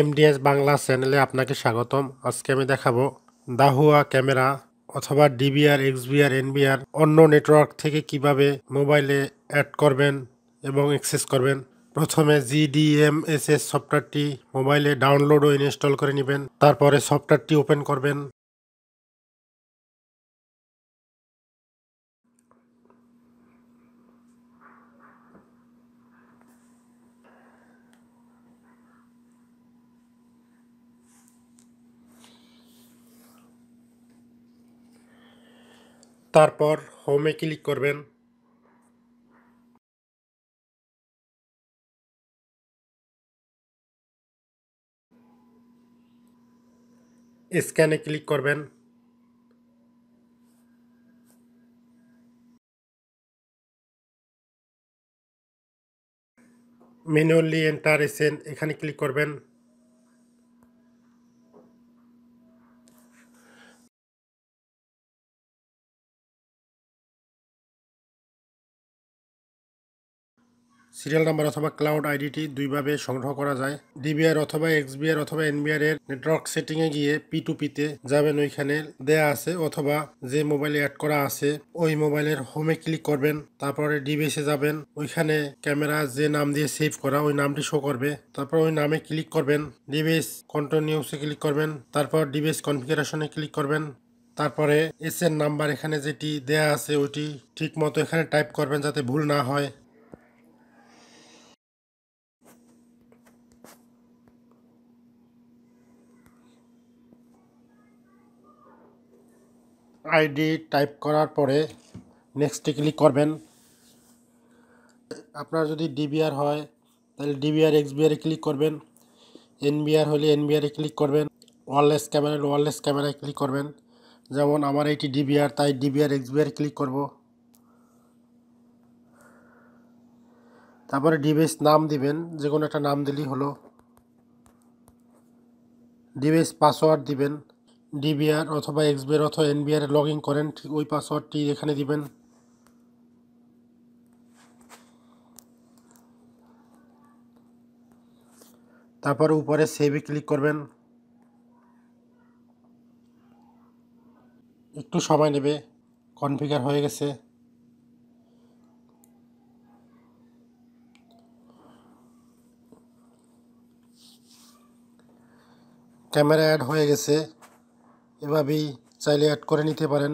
MDS Bangla চ্যানেলে আপনাকে স্বাগতম আজকে আমি দেখাবো দাহুয়া ক্যামেরা অথবা ডিবিআর এক্সবিআর এনবিআর অন্য নেটওয়ার্ক থেকে কিভাবে মোবাইলে অ্যাড করবেন এবং অ্যাক্সেস করবেন প্রথমে জিডিএমএসএস সফটওয়্যারটি মোবাইলে ডাউনলোড ও ইনস্টল করে নেবেন তারপরে সফটওয়্যারটি ওপেন করবেন তারপর হোমে ক্লিক করবেন স্ক্যানে ক্লিক করবেন মেনুয়ালি এন্টার এসেন এখানে ক্লিক করবেন সিরিয়াল নাম্বার অথবা ক্লাউড আইডিটি দুইভাবে সংগ্রহ করা যায় ডিবিআর অথবা এক্সবিআর অথবা এনবিআর এর নেটওয়ার্ক সেটিংয়ে গিয়ে পি টু পিতে যাবেন ওইখানে দেয়া আছে অথবা যে মোবাইলে অ্যাড করা আছে ওই মোবাইলের হোমে ক্লিক করবেন তারপরে ডিবিএসে যাবেন ওইখানে ক্যামেরা যে নাম দিয়ে সেভ করা ওই নামটি শো করবে তারপর ওই নামে ক্লিক করবেন ডিভাইস কন্টিনিউসে ক্লিক করবেন তারপর ডিবিএস কনফিগারেশনে ক্লিক করবেন তারপরে এস এর নাম্বার এখানে যেটি দেয়া আছে ওইটি ঠিক মতো এখানে টাইপ করবেন যাতে ভুল না হয় আইডি টাইপ করার পরে নেক্সটে ক্লিক করবেন আপনার যদি ডিবিআর হয় তাহলে ডিবিআর এক্সবিআরে ক্লিক করবেন এনবিআর হলে এনবিআরে ক্লিক করবেন ওয়ারলেস ক্যামেরা ওয়ারলেস ক্যামেরায় ক্লিক করবেন যেমন আমার এটি ডিবিআর তাই ডিবিআর এক্সবিআর ক্লিক করব তারপরে ডিভাইস নাম দিবেন যে কোনো একটা নাম দিলেই হলো ডিভাইস পাসওয়ার্ড দিবেন ডিবিআর অথবা এক্সবিআর অথবা এনবিআরে লগ ইন করেন ঠিক ওই পাসওয়ার্ডটি এখানে দিবেন তারপর উপরে সেভে ক্লিক করবেন একটু সময় নেবে কনফিগার হয়ে গেছে ক্যামেরা অ্যাড হয়ে গেছে এভাবেই চাইলে অ্যাড করে নিতে পারেন